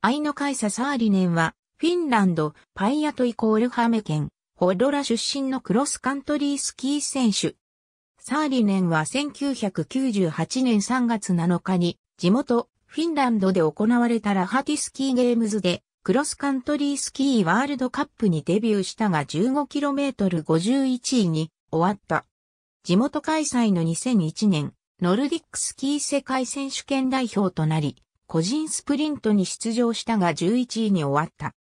アイノカイサ・サーリネンは、フィンランド、パイアトイコールハメ県、ホドロラ出身のクロスカントリースキー選手。サーリネンは1998年3月7日に、地元、フィンランドで行われたラハティスキーゲームズで、クロスカントリースキーワールドカップにデビューしたが 15km51 位に終わった。地元開催の2001年、ノルディックスキー世界選手権代表となり、個人スプリントに出場したが11位に終わった。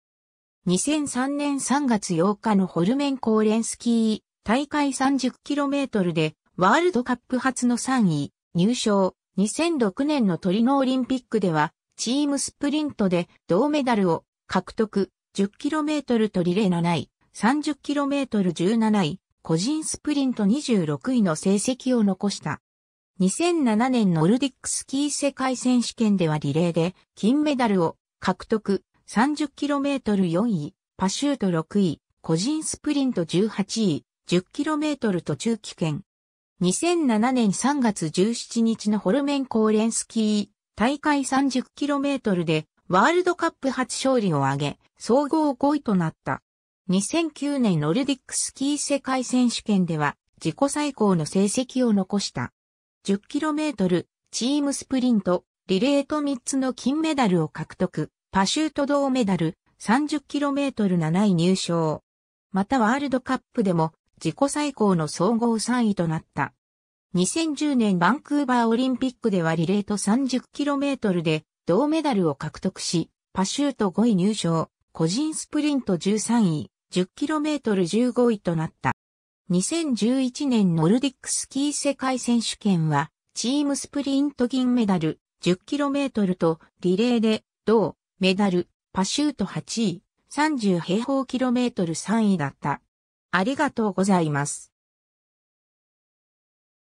2003年3月8日のホルメンコーレンスキー大会 30km でワールドカップ初の3位入賞。2006年のトリノオリンピックではチームスプリントで銅メダルを獲得 10km とリレー7位、30km17 位、個人スプリント26位の成績を残した。2007年ノルディックスキー世界選手権ではリレーで金メダルを獲得 30km4 位、パシュート6位、個人スプリント18位、10km 途中棄権。2007年3月17日のホルメンコーレンスキー大会 30km でワールドカップ初勝利を挙げ、総合5位となった。2009年ノルディックスキー世界選手権では自己最高の成績を残した。10km、チームスプリント、リレーと3つの金メダルを獲得、パシュート銅メダル、30km7 位入賞。またワールドカップでも自己最高の総合3位となった。2010年バンクーバーオリンピックではリレーと 30km で銅メダルを獲得し、パシュート5位入賞、個人スプリント13位、10km15 位となった。2011年ノルディックスキー世界選手権は、チームスプリント銀メダル、10km とリレーで、銅、メダル、パシュート8位、30平方キロメートル3位だった。ありがとうございます。